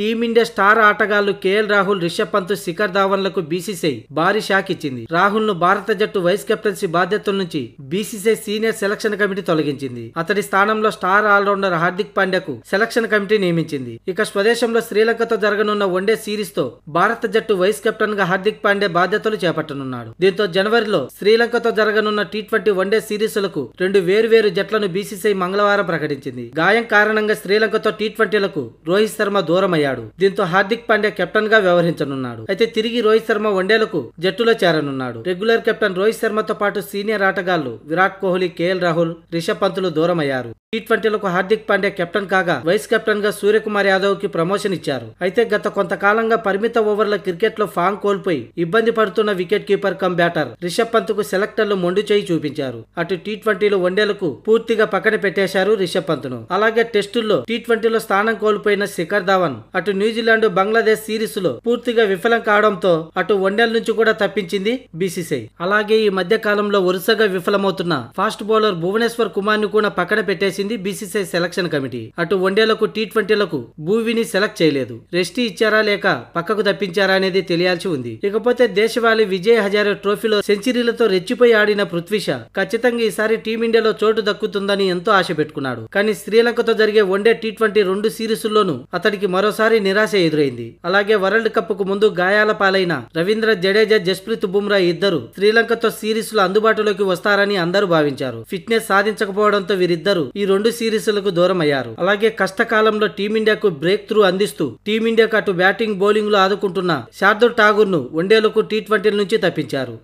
team India star ఆటగాళ్లు KL Rahul Rishabh Pant Shikhar ధావన్లకు BCCI భారీ షాక్ ఇచ్చింది రాహుల్ ను భారత జట్టు వైస్ కెప్టెన్సీ బాధ్యతల నుంచి బీసీసీఐ సీనియర్ సెలక్షన్ కమిటీ తొలగించింది అతడి స్థానంలో స్టార్ ఆల్రౌండర్ హార్దిక్ పాండ్యాకు సెలక్షన్ కమిటీ నియమించింది ఇక స్వదేశంలో శ్రీలంకతో జరగనున్న వన్డే సిరీస్ తో భారత జట్టు వైస్ కెప్టెన్ గా హార్దిక్ పాండ్యా బాధ్యతలు చేపట్టనున్నాడు దీంతో జనవరిలో శ్రీలంకతో జరగనున్న టీ ట్వంటీ వన్డే లకు రెండు వేరువేరు జట్లను బీసీసీఐ మంగళవారం ప్రకటించింది గాయం కారణంగా శ్రీలంకతో టీ ట్వంటీలకు రోహిత్ శర్మ దూరమయ్యారు అయ్యాడు దీంతో హార్దిక్ పాండ్యా కెప్టెన్ గా వ్యవహరించనున్నాడు అయితే తిరిగి రోహిత్ శర్మ వన్డేలకు జట్టులో చేరనున్నాడు రెగ్యులర్ కెప్టెన్ రోహిత్ శర్మతో పాటు సీనియర్ ఆటగాళ్లు విరాట్ కోహ్లీ కేఎల్ రాహుల్ రిషబ్ పంతులు దూరమయ్యారు టీ ట్వంటీలకు హార్దిక్ పాండ్యా కెప్టెన్ కాగా వైస్ కెప్టెన్ గా సూర్యకుమార్ యాదవ్ కి ప్రమోషన్ ఇచ్చారు అయితే గత కొంతకాలంగా పరిమిత ఓవర్ల క్రికెట్ లో ఫామ్ కోల్పోయి ఇబ్బంది పడుతున్న wicket keeper cum batter Rishabh Pant కు సెలెక్టర్లు మొండి చేయి చూపించారు అటు టీ ట్వంటీలు వన్డేలకు పూర్తిగా పక్కన పెట్టేశారు రిషబ్ పంత్ ను అలాగే టెస్టుల్లో టీ ట్వంటీలో స్థానం కోల్పోయిన శిఖర్ ధావన్ అటు న్యూజిలాండ్ బంగ్లాదేశ్ సిరీస్ లో పూర్తిగా విఫలం కావడంతో అటు వన్డేల నుంచి కూడా తప్పించింది బీసీసీఐ అలాగే ఈ మధ్య కాలంలో వరుసగా విఫలమవుతున్న ఫాస్ట్ బౌలర్ భువనేశ్వర్ కుమార్ ను కూడా పక్కన పెట్టేశారు చేసింది బీసీసీఐ సెలక్షన్ కమిటీ అటు వన్డేలకు టీ ట్వంటీలకు భూవిని సెలెక్ట్ చేయలేదు రెస్ట్ ఇచ్చారా లేక పక్కకు తప్పించారా అనేది తెలియాల్సి ఉంది ఇకపోతే దేశవాళి విజయ్ హజారే ట్రోఫీలో సెంచరీలతో రెచ్చిపోయి ఆడిన పృథ్వీష ఖచ్చితంగా ఈసారి టీమిండియాలో చోటు దక్కుతుందని ఎంతో ఆశ పెట్టుకున్నాడు కానీ శ్రీలంకతో జరిగే వన్డే టీ ట్వంటీ రెండు లోనూ అతడికి మరోసారి నిరాశ ఎదురైంది అలాగే వరల్డ్ కప్ కు ముందు గాయాల పాలైన రవీంద్ర జడేజా జస్ప్రీత్ బుమ్రా ఇద్దరు శ్రీలంకతో లో అందుబాటులోకి వస్తారని అందరూ భావించారు ఫిట్నెస్ సాధించకపోవడంతో వీరిద్దరూ ఈ రెండు సిరీస్లకు దూరమయ్యారు అలాగే కష్టకాలంలో టీమిండియాకు బ్రేక్ త్రూ అందిస్తూ టీమిండియాకు అటు బ్యాటింగ్ బౌలింగ్ లో ఆదుకుంటున్న శార్దుల్ ఠాగూర్ ను వన్డేలకు టీ నుంచి తప్పించారు